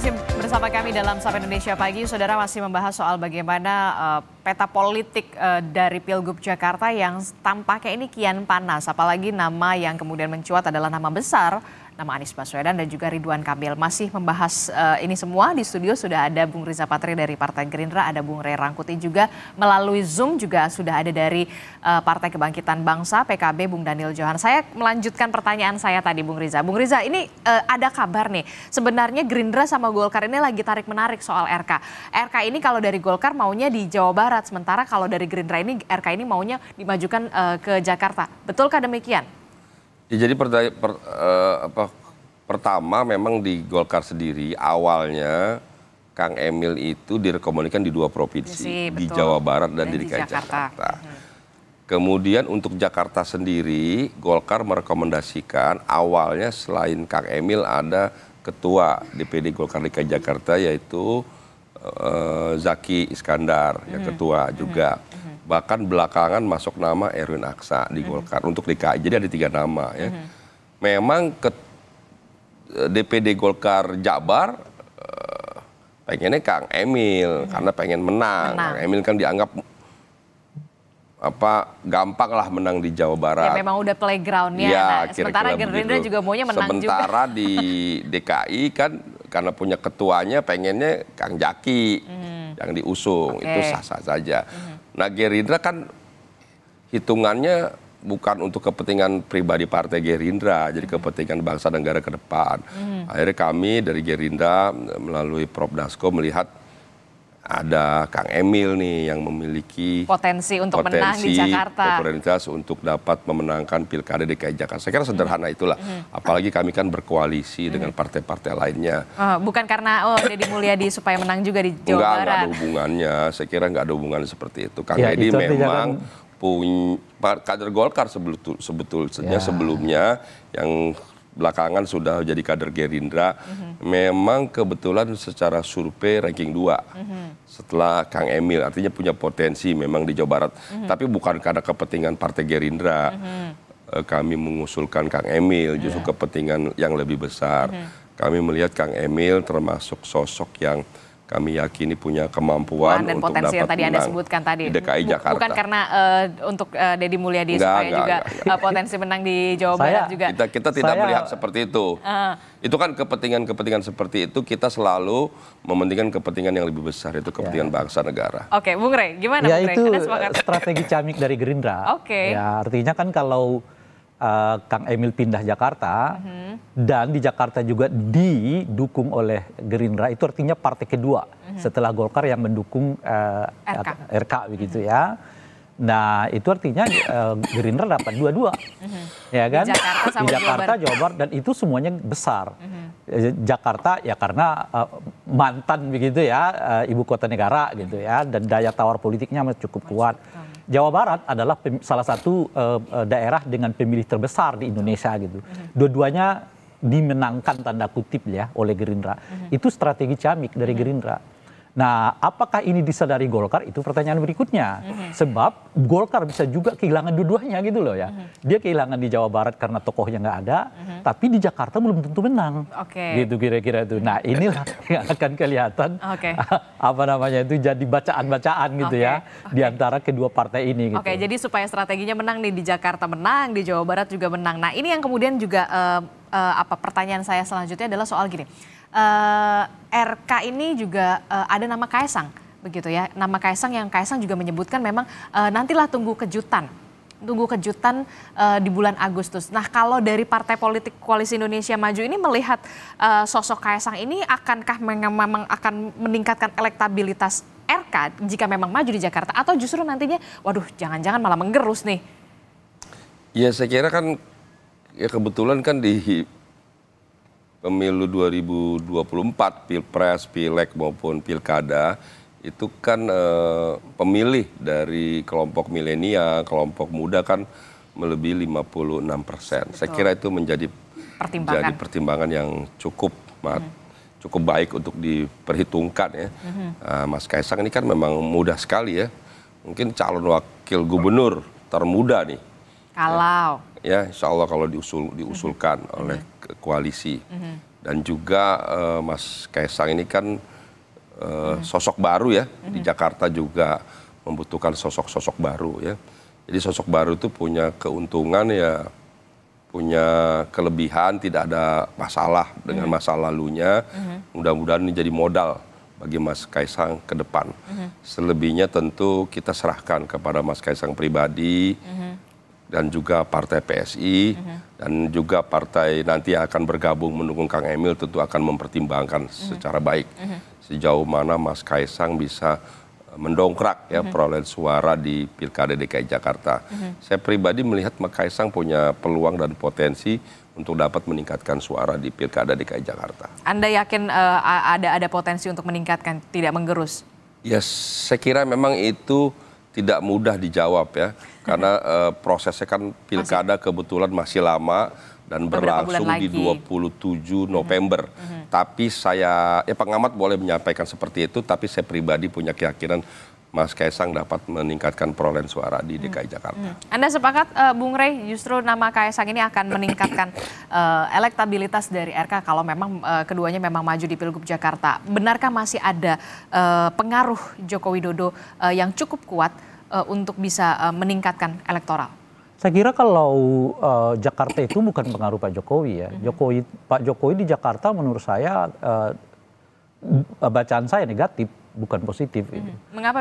masih bersama kami dalam Sapa Indonesia Pagi. Saudara masih membahas soal bagaimana uh, peta politik uh, dari Pilgub Jakarta yang tampaknya ini kian panas. Apalagi nama yang kemudian mencuat adalah nama besar nama Anies Baswedan dan juga Ridwan Kamil. Masih membahas uh, ini semua di studio sudah ada Bung Riza Patri dari Partai Gerindra, ada Bung Ray Rangkuti juga melalui Zoom juga sudah ada dari uh, Partai Kebangkitan Bangsa PKB Bung Daniel Johan. Saya melanjutkan pertanyaan saya tadi Bung Riza. Bung Riza, ini uh, ada kabar nih. Sebenarnya Gerindra sama Golkar ini lagi tarik-menarik soal RK. RK ini kalau dari Golkar maunya di Jawa Barat, sementara kalau dari Gerindra ini RK ini maunya dimajukan uh, ke Jakarta. Betulkah demikian? Ya, jadi per, uh, apa, pertama memang di Golkar sendiri awalnya Kang Emil itu direkomendasikan di dua provinsi, iya Sih, di Jawa Barat dan, dan di DKI Jakarta. Jakarta. Hmm. Kemudian untuk Jakarta sendiri, Golkar merekomendasikan awalnya selain Kang Emil ada ketua DPD Golkar DKI Jakarta yaitu uh, Zaki Iskandar ya, hmm. yang ketua juga. Hmm bahkan belakangan masuk nama Erwin Aksa di Golkar mm-hmm. untuk DKI jadi ada tiga nama ya mm-hmm. memang ke eh, DPD Golkar Jabar eh, pengennya Kang Emil mm-hmm. karena pengen menang. menang Kang Emil kan dianggap apa gampang lah menang di Jawa Barat. Ya memang udah playgroundnya. Ya, nah, kira -kira sementara Gerindra juga maunya menang sementara juga. di DKI kan karena punya ketuanya pengennya Kang Jaki hmm. yang diusung okay. itu sah sah saja. Hmm. Nah Gerindra kan hitungannya bukan untuk kepentingan pribadi partai Gerindra, jadi hmm. kepentingan bangsa dan negara ke depan. Hmm. Akhirnya kami dari Gerindra melalui Prof Dasko melihat ada Kang Emil nih yang memiliki potensi untuk potensi, menang di Jakarta. potensi untuk dapat memenangkan Pilkada DKI Jakarta. Saya kira hmm. sederhana itulah. Hmm. Apalagi kami kan berkoalisi hmm. dengan partai-partai lainnya. Oh, bukan karena oh Deddy Mulyadi supaya menang juga di Jawa Barat. Enggak ada hubungannya. Saya kira enggak ada hubungan seperti itu. Kang ya, Deddy memang kan... punya kader Golkar sebetul sebetulnya ya. sebelumnya yang belakangan sudah jadi kader Gerindra, mm-hmm. memang kebetulan secara survei ranking 2 mm-hmm. setelah Kang Emil, artinya punya potensi memang di Jawa Barat, mm-hmm. tapi bukan karena kepentingan Partai Gerindra. Mm-hmm. Kami mengusulkan Kang Emil justru yeah. kepentingan yang lebih besar. Mm-hmm. Kami melihat Kang Emil termasuk sosok yang kami yakini punya kemampuan dan untuk potensi dapat yang tadi menang Anda sebutkan tadi di DKI Jakarta. Bukan karena uh, untuk uh, Deddy Mulyadi enggak, supaya enggak, juga enggak. Eh, potensi menang di Jawa saya, Barat juga. Kita kita tidak saya, melihat seperti itu. Uh, itu kan kepentingan-kepentingan seperti itu kita selalu mementingkan kepentingan yang lebih besar itu kepentingan ya. bangsa negara. Oke, Bung Rey, gimana ya, Bung Rey? Itu strategi camik dari Gerindra. Oke. Okay. Ya, artinya kan kalau Eh, Kang Emil pindah Jakarta mm-hmm. dan di Jakarta juga didukung oleh Gerindra itu artinya partai kedua mm-hmm. setelah Golkar yang mendukung uh, eh, RK. begitu mm-hmm. ya. Nah itu artinya uh, Gerindra dapat dua-dua, mm-hmm. ya kan? Di Jakarta, Jawa Barat dan itu semuanya besar. Mm-hmm. Jakarta ya karena uh, mantan begitu ya uh, ibu kota negara gitu ya dan daya tawar politiknya masih cukup Masuk kuat. Jawa Barat adalah salah satu uh, daerah dengan pemilih terbesar di Indonesia gitu. Mm-hmm. Dua-duanya dimenangkan tanda kutip ya oleh Gerindra. Mm-hmm. Itu strategi camik dari mm-hmm. Gerindra Nah, apakah ini disadari Golkar? Itu pertanyaan berikutnya. Mhm. Sebab Golkar bisa juga kehilangan dua-duanya gitu loh ya. Mhm. Dia kehilangan di Jawa Barat karena tokohnya nggak ada, mhm. tapi di Jakarta belum tentu menang. Okay. Gitu kira-kira itu. Nah, inilah yang akan kelihatan okay. apa namanya itu jadi bacaan-bacaan gitu okay. ya okay. di antara kedua partai ini. Gitu. Oke, okay, jadi supaya strateginya menang nih di Jakarta menang, di Jawa Barat juga menang. Nah, ini yang kemudian juga uh, uh, apa pertanyaan saya selanjutnya adalah soal gini uh, eh, RK ini juga uh, ada nama Kaisang begitu ya. Nama Kaisang yang Kaisang juga menyebutkan memang uh, nantilah tunggu kejutan tunggu kejutan uh, di bulan Agustus. Nah, kalau dari partai politik koalisi Indonesia Maju ini melihat uh, sosok Kaisang ini akankah memang akan meningkatkan elektabilitas RK jika memang maju di Jakarta atau justru nantinya waduh jangan-jangan malah menggerus nih. Ya, saya kira kan ya kebetulan kan di pemilu 2024, pilpres, pileg maupun pilkada itu kan e, pemilih dari kelompok milenial, kelompok muda kan melebihi 56 persen. Saya kira itu menjadi pertimbangan. jadi pertimbangan yang cukup mat, hmm. cukup baik untuk diperhitungkan ya. Hmm. Nah, Mas Kaisang ini kan memang mudah sekali ya. Mungkin calon wakil gubernur termuda nih kalau. Ya, ya insya Allah kalau diusul, diusulkan mm -hmm. oleh mhm. koalisi. Mm -hmm. Dan juga uh, Mas Kaisang ini kan uh, mm -hmm. sosok baru ya. Mm -hmm. Di mhm. Jakarta juga membutuhkan sosok-sosok baru ya. Jadi sosok baru itu punya keuntungan ya punya kelebihan, tidak ada masalah dengan mm -hmm. masa lalunya. Mm -hmm. Mudah-mudahan ini jadi modal bagi Mas Kaisang ke depan. Mm -hmm. Selebihnya tentu kita serahkan kepada Mas Kaisang pribadi, mm -hmm dan juga partai PSI uh-huh. dan juga partai nanti yang akan bergabung mendukung Kang Emil tentu akan mempertimbangkan uh-huh. secara baik uh-huh. sejauh mana Mas Kaisang bisa eh, mendongkrak ya uh-huh. perolehan suara di Pilkada DKI Jakarta. Uh-huh. Saya pribadi melihat Mas Kaisang punya peluang dan potensi untuk dapat meningkatkan suara di Pilkada DKI Jakarta. Anda yakin uh, ada ada potensi untuk meningkatkan tidak menggerus? Ya, saya kira memang itu tidak mudah dijawab ya karena uh, prosesnya kan pilkada masih. kebetulan masih lama dan berlangsung di 27 mhm. November. Mm -hmm. Tapi saya ya pengamat boleh menyampaikan seperti itu tapi saya pribadi punya keyakinan Mas Kaisang dapat meningkatkan perolehan suara di hmm. DKI Jakarta. Hmm. Anda sepakat uh, Bung Rey justru nama Kaisang ini akan meningkatkan uh, elektabilitas dari RK kalau memang uh, keduanya memang maju di Pilgub Jakarta. Benarkah masih ada uh, pengaruh Joko Widodo uh, yang cukup kuat uh, untuk bisa uh, meningkatkan elektoral? Saya kira kalau uh, Jakarta itu bukan pengaruh Pak Jokowi ya. Hmm. Jokowi Pak Jokowi di Jakarta menurut saya uh, bacaan saya negatif bukan positif. Hmm. Gitu.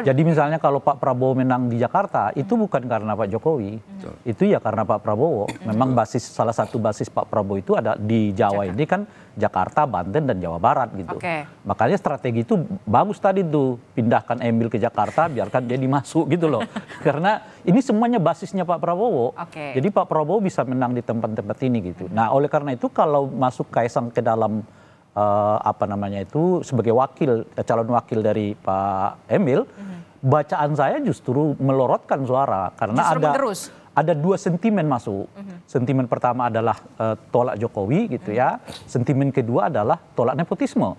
Jadi misalnya kalau Pak Prabowo menang di Jakarta hmm. itu bukan karena Pak Jokowi, hmm. itu ya karena Pak Prabowo. Memang basis salah satu basis Pak Prabowo itu ada di Jawa ini kan Jakarta, Banten dan Jawa Barat gitu. Makanya strategi itu bagus tadi tuh pindahkan Emil ke Jakarta, biarkan dia dimasuk gitu loh. karena ini semuanya basisnya Pak Prabowo. Jadi Pak Prabowo bisa menang di tempat-tempat ini gitu. Nah oleh karena itu kalau masuk Kaisang ke dalam Eh, apa namanya itu sebagai wakil calon wakil dari Pak Emil mhm. bacaan saya justru melorotkan suara karena justru ada mengerus. ada dua sentimen masuk. Mhm. Sentimen pertama adalah uh, tolak Jokowi gitu ya. Mhm. Sentimen kedua adalah tolak nepotisme.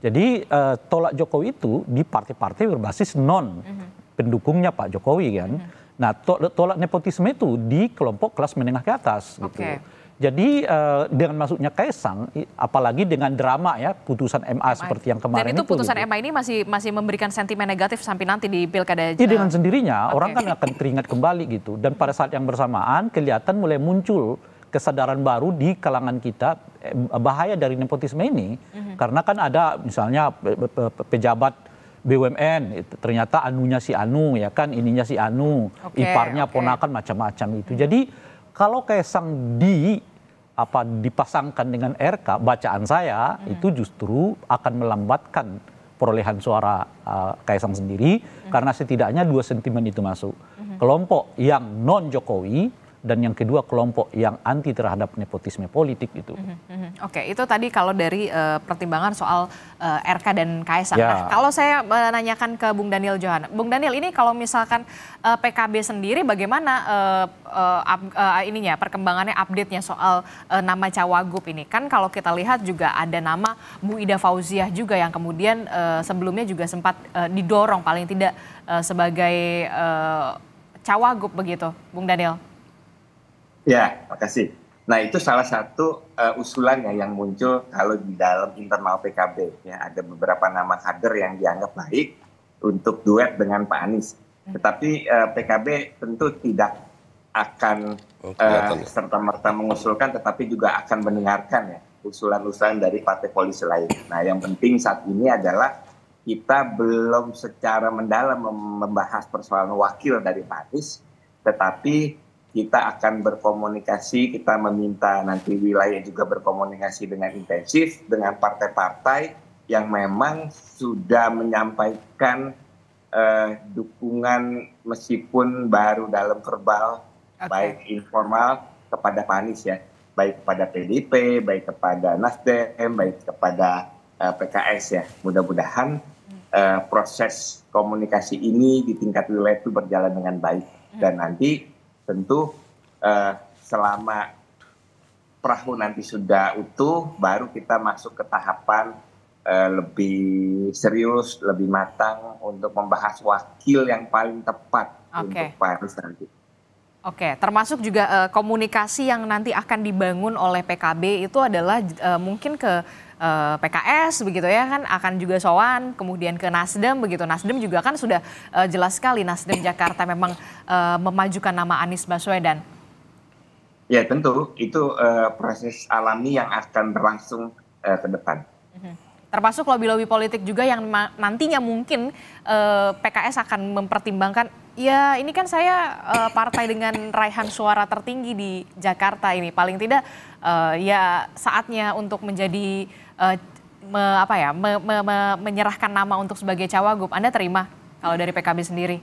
Jadi uh, tolak Jokowi itu di partai-partai berbasis non pendukungnya Pak Jokowi kan. Nah, tolak nepotisme itu di kelompok kelas menengah ke atas gitu. Jadi uh, dengan masuknya Kaisang, apalagi dengan drama ya putusan MA, seperti yang kemarin Dan itu, putusan itu, MA ini masih masih memberikan sentimen negatif sampai nanti di pilkada. Iya dengan sendirinya okay. orang kan akan teringat kembali gitu. Dan pada saat yang bersamaan kelihatan mulai muncul kesadaran baru di kalangan kita bahaya dari nepotisme ini mm-hmm. karena kan ada misalnya pejabat BUMN eh, ternyata anunya si anu ya kan ininya si anu okay, iparnya okay. ponakan macam-macam itu mm-hmm. jadi kalau Kaisang di apa dipasangkan dengan RK bacaan saya hmm. itu justru akan melambatkan perolehan suara uh, Kaisang sendiri hmm. karena setidaknya dua sentimen itu masuk. Hmm. Kelompok yang non Jokowi dan yang kedua kelompok yang anti terhadap nepotisme politik itu. Mhm, mhm. Oke, itu tadi kalau dari uh, pertimbangan soal uh, eh, RK dan Kaisang. Ya. Nah, kalau saya menanyakan ke Bung Daniel Johan, Bung Daniel ini kalau misalkan uh, eh, PKB sendiri bagaimana uh, uh, up, uh, ininya perkembangannya update-nya soal uh, nama cawagup ini? Kan kalau kita lihat juga ada nama Bu Ida Fauziah juga yang kemudian uh, sebelumnya juga sempat uh, didorong paling tidak uh, sebagai uh, cawagup begitu, Bung Daniel. Ya, makasih. Nah itu salah satu uh, eh, usulannya yang muncul kalau di dalam internal PKB ya ada beberapa nama kader yang dianggap baik untuk duet dengan Pak Anies. Hmm. Tetapi uh, eh, PKB tentu tidak akan oh, uh, eh, ya. serta merta mengusulkan, tetapi juga akan mendengarkan ya usulan-usulan dari partai polisi lain. Nah yang penting saat ini adalah kita belum secara mendalam membahas persoalan wakil dari Pak Anies, tetapi kita akan berkomunikasi, kita meminta nanti wilayah juga berkomunikasi dengan intensif dengan partai-partai yang memang sudah menyampaikan eh, dukungan meskipun baru dalam verbal, okay. baik informal kepada panis ya, baik kepada PDIP, baik kepada Nasdem, baik kepada eh, PKS ya. Mudah-mudahan eh, proses komunikasi ini di tingkat wilayah itu berjalan dengan baik hmm. dan nanti tentu eh, selama perahu nanti sudah utuh baru kita masuk ke tahapan eh, lebih serius lebih matang untuk membahas wakil yang paling tepat okay. untuk Paris nanti. Oke, termasuk juga uh, komunikasi yang nanti akan dibangun oleh PKB itu adalah uh, mungkin ke uh, eh, PKS begitu ya kan akan juga sowan kemudian ke Nasdem begitu Nasdem juga kan sudah uh, jelas sekali Nasdem Jakarta memang uh, memajukan nama Anies Baswedan. Ya tentu itu uh, proses alami yang akan berlangsung uh, ke depan. Mhm. Termasuk lobby-lobby politik juga yang nantinya mungkin uh, PKS akan mempertimbangkan ya ini kan saya uh, partai dengan raihan suara tertinggi di Jakarta ini paling tidak uh, ya saatnya untuk menjadi uh, me, apa ya me, me, me, menyerahkan nama untuk sebagai cawagup Anda terima kalau dari PKB sendiri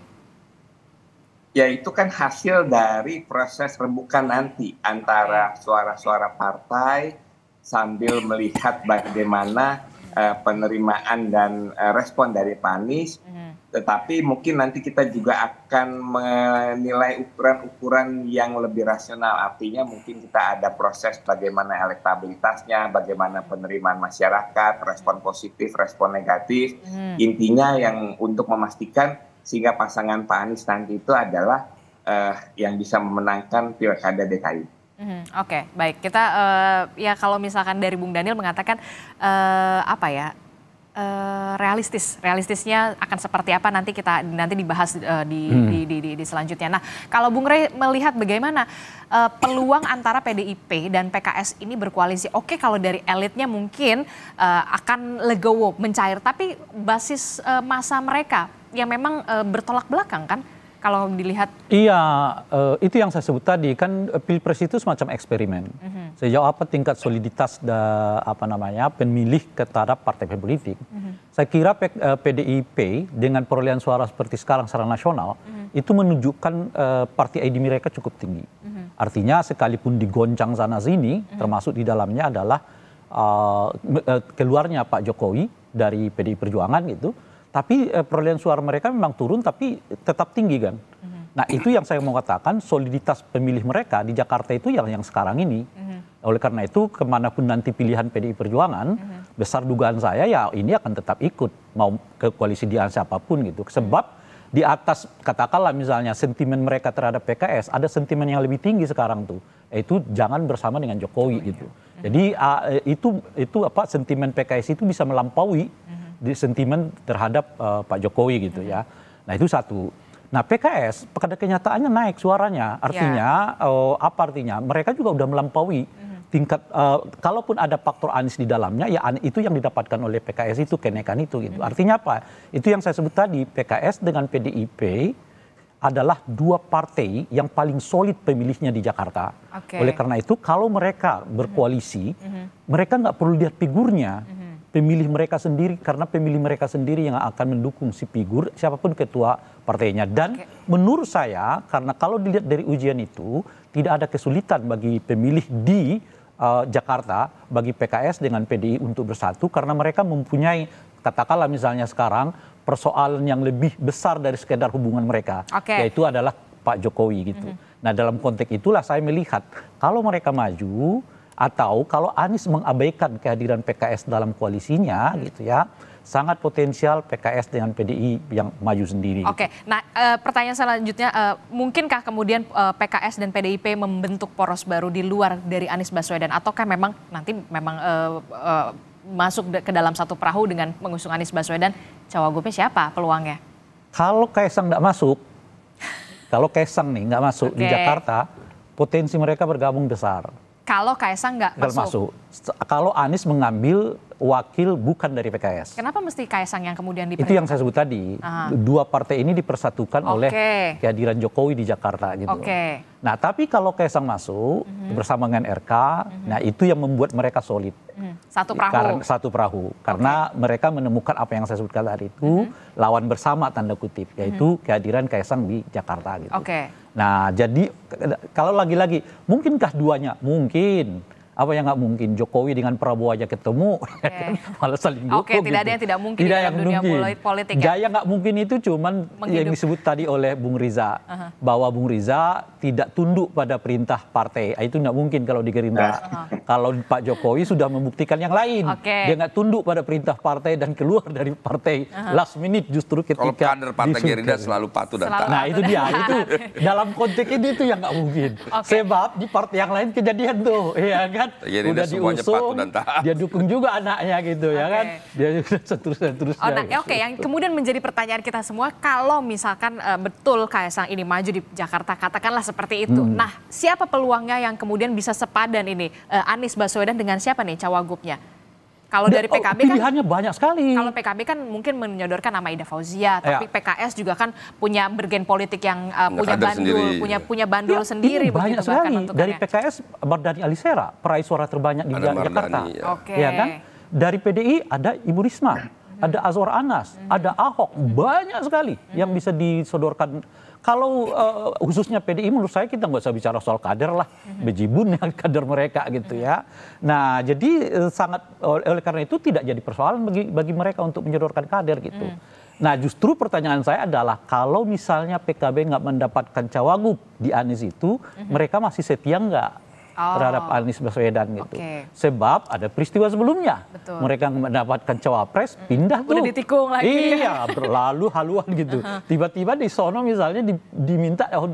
ya itu kan hasil dari proses rembukan nanti antara suara-suara partai sambil melihat bagaimana uh, penerimaan dan uh, respon dari Panis mm -hmm tetapi mungkin nanti kita juga akan menilai ukuran-ukuran yang lebih rasional artinya mungkin kita ada proses bagaimana elektabilitasnya bagaimana penerimaan masyarakat respon positif respon negatif hmm. intinya yang untuk memastikan sehingga pasangan Pak Anies nanti itu adalah uh, yang bisa memenangkan pilkada DKI. Hmm, Oke, okay, baik. Kita uh, ya kalau misalkan dari Bung Daniel mengatakan uh, apa ya Eh, realistis, realistisnya akan seperti apa nanti kita nanti dibahas uh, di, hmm. di, di, di di selanjutnya. Nah, kalau Bung Rey melihat bagaimana uh, peluang antara PDIP dan PKS ini berkoalisi, oke okay, kalau dari elitnya mungkin uh, akan legowo, mencair, tapi basis uh, masa mereka yang memang uh, bertolak belakang kan? kalau dilihat? Iya, eh, itu yang saya sebut tadi kan eh, pilpres itu semacam eksperimen. Mm -hmm. Sejauh apa tingkat soliditas da, apa namanya pemilih terhadap partai politik? Mm -hmm. Saya kira PDIP eh, dengan perolehan suara seperti sekarang secara nasional mm -hmm. itu menunjukkan uh, partai ID mereka cukup tinggi. Mm -hmm. Artinya sekalipun digoncang sana sini, mm -hmm. termasuk di dalamnya adalah uh, keluarnya Pak Jokowi dari PDI Perjuangan gitu tapi eh, perolehan suara mereka memang turun tapi tetap tinggi kan mm-hmm. nah itu yang saya mau katakan soliditas pemilih mereka di Jakarta itu yang yang sekarang ini mm-hmm. oleh karena itu kemanapun nanti pilihan PDI Perjuangan mm-hmm. besar dugaan saya ya ini akan tetap ikut mau ke koalisi diansiapapun siapapun gitu sebab di atas katakanlah misalnya sentimen mereka terhadap PKS ada sentimen yang lebih tinggi sekarang tuh itu jangan bersama dengan Jokowi oh, gitu. Ya. Jadi uh, itu itu apa sentimen PKS itu bisa melampaui sentimen terhadap eh, pak jokowi gitu ya nah itu satu nah pks pada kenyataannya naik suaranya ya. artinya eh, apa artinya mereka juga sudah melampaui mhm. tingkat eh, kalaupun ada faktor anies di dalamnya ya itu yang didapatkan oleh pks itu kenaikan itu gitu mhm. artinya apa itu yang saya sebut tadi pks dengan pdip adalah dua partai yang paling solid pemilihnya di Jakarta. Okay. Oleh karena itu, kalau mereka berkoalisi, mm -hmm. mereka nggak perlu lihat figurnya, mm pemilih mereka sendiri karena pemilih mereka sendiri yang akan mendukung si figur siapapun ketua partainya dan menurut saya karena kalau dilihat dari ujian itu tidak ada kesulitan bagi pemilih di uh, Jakarta bagi PKS dengan PDI untuk bersatu karena mereka mempunyai katakanlah misalnya sekarang persoalan yang lebih besar dari sekedar hubungan mereka Oke. yaitu adalah Pak Jokowi gitu. Mm -hmm. Nah dalam konteks itulah saya melihat kalau mereka maju atau kalau Anies mengabaikan kehadiran PKS dalam koalisinya gitu ya sangat potensial PKS dengan PDI yang maju sendiri. Oke, okay. Gitu. nah e, pertanyaan selanjutnya, e, mungkinkah kemudian e, eh, PKS dan PDIP membentuk poros baru di luar dari Anies Baswedan, ataukah memang nanti memang e, e, masuk ke dalam satu perahu dengan mengusung Anies Baswedan, cawagupnya siapa peluangnya? Kalau Kaisang nggak masuk, kalau Kaisang nih nggak masuk okay. di Jakarta, potensi mereka bergabung besar. Kalau Kaisang nggak masuk. masuk. Kalau Anies mengambil wakil bukan dari PKS. Kenapa mesti Kaisang yang kemudian diperhitungkan? Itu yang saya sebut tadi. Aha. Dua partai ini dipersatukan okay. oleh kehadiran Jokowi di Jakarta gitu. Okay. Nah, tapi kalau Kaisang masuk mm-hmm. bersama dengan RK, mm-hmm. nah itu yang membuat mereka solid. mm Satu perahu. Karena, satu perahu. Karena mereka menemukan apa yang saya sebutkan tadi itu mm-hmm. lawan bersama tanda kutip, mhm. yaitu mm-hmm. kehadiran Kaisang di Jakarta gitu. Okay. Nah, jadi kalau lagi-lagi mungkinkah duanya? Mungkin apa yang nggak mungkin Jokowi dengan Prabowo aja ketemu ya kan? okay. malah saling dukung. Oke, okay, tidak ada gitu. yang tidak mungkin tidak di dalam dunia mungkin. politik. Ya. Gaya nggak mungkin itu cuman Menghidup. yang disebut tadi oleh Bung Riza uh -huh. bahwa Bung Riza tidak tunduk pada perintah partai. Ah, itu nggak mungkin kalau di Gerindra. Uh -huh. Kalau Pak Jokowi sudah membuktikan yang lain, okay. dia nggak tunduk pada perintah partai dan keluar dari partai uh -huh. last minute justru ketika kalau kader partai Gerindra selalu patuh dan taat. Nah, itu dia itu dalam konteks ini itu yang nggak mungkin. Okay. Sebab di partai yang lain kejadian tuh, ya kan? kan Jadi udah diusung dia dukung juga anaknya gitu okay. ya kan dia seterusnya terus oh, nah, gitu. oke okay. yang kemudian menjadi pertanyaan kita semua kalau misalkan uh, betul Kaisang ini maju di Jakarta katakanlah seperti itu hmm. nah siapa peluangnya yang kemudian bisa sepadan ini uh, Anies Baswedan dengan siapa nih cawagupnya kalau dari oh, PKB kan pilihannya banyak sekali. Kalau PKB kan mungkin menyodorkan nama Ida Fauzia, ya. tapi ya. PKS juga kan punya bergen politik yang uh, punya bandul, sendiri. punya punya ya, bandul ya, sendiri banyak kan sekali. Dari PKS Mardani Alisera, peraih suara terbanyak di ada Jakarta. ya. Oke. Okay. Ya kan? Dari PDI ada Ibu Risma, hmm. ada Azwar Anas, hmm. ada Ahok, banyak sekali hmm. yang bisa disodorkan kalau uh, khususnya PDI menurut saya kita nggak usah bicara soal kader lah, mhm. bejibun ya kader mereka gitu ya. Nah jadi uh, sangat eh, oleh karena itu tidak jadi persoalan bagi bagi mereka untuk menyodorkan kader gitu. mm. Nah justru pertanyaan saya adalah kalau misalnya PKB nggak mendapatkan cawagup di Anies itu, hmm. mereka masih setia nggak Oh. terhadap Anies Baswedan gitu. Okay. Sebab ada peristiwa sebelumnya. Betul. Mereka mendapatkan cawapres pindah Udah tuh. Udah ditikung lagi. Iya, berlalu haluan gitu. Uh-huh. Tiba-tiba di sono misalnya di, diminta oh,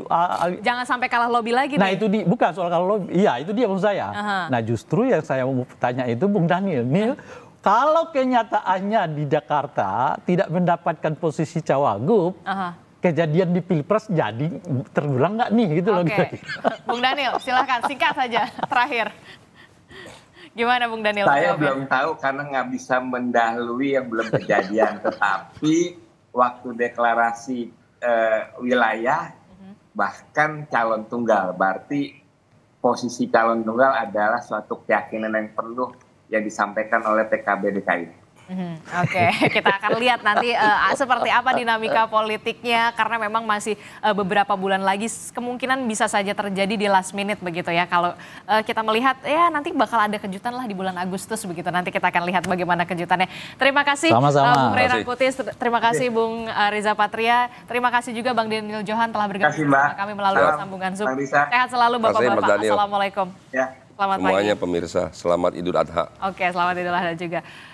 jangan sampai kalah lobby lagi. Nah, nih. itu di bukan soal kalah lobby. Iya, itu dia maksud saya. Uh Nah, justru yang saya mau tanya itu Bung Daniel. Nil, uh-huh. kalau kenyataannya di Jakarta tidak mendapatkan posisi cawagup, Aha kejadian di pilpres jadi terulang nggak nih gitu loh. Oke, Bung Daniel, silahkan singkat saja terakhir. Gimana Bung Daniel? Saya belum tahu karena nggak bisa mendahului yang belum kejadian. Tetapi waktu deklarasi eh, wilayah mhm. bahkan calon tunggal, berarti posisi calon tunggal adalah suatu keyakinan yang perlu yang disampaikan oleh PKB DKI. Hmm, Oke, okay. kita akan lihat nanti uh, seperti apa dinamika politiknya karena memang masih uh, beberapa bulan lagi kemungkinan bisa saja terjadi di last minute begitu ya. Kalau uh, kita melihat ya nanti bakal ada kejutan lah di bulan Agustus begitu. Nanti kita akan lihat bagaimana kejutannya. Terima kasih Sama -sama. Uh, Bung Ray Rangkutis, terima kasih iya. Bung uh, Riza Patria, terima kasih juga Bang Daniel Johan telah bergabung bersama kami melalui Salam. sambungan Zoom. Sehat selalu Bapak-bapak. Assalamualaikum. Ya. Selamat Semuanya pagi. pemirsa, selamat Idul Adha. Oke, selamat Idul Adha juga.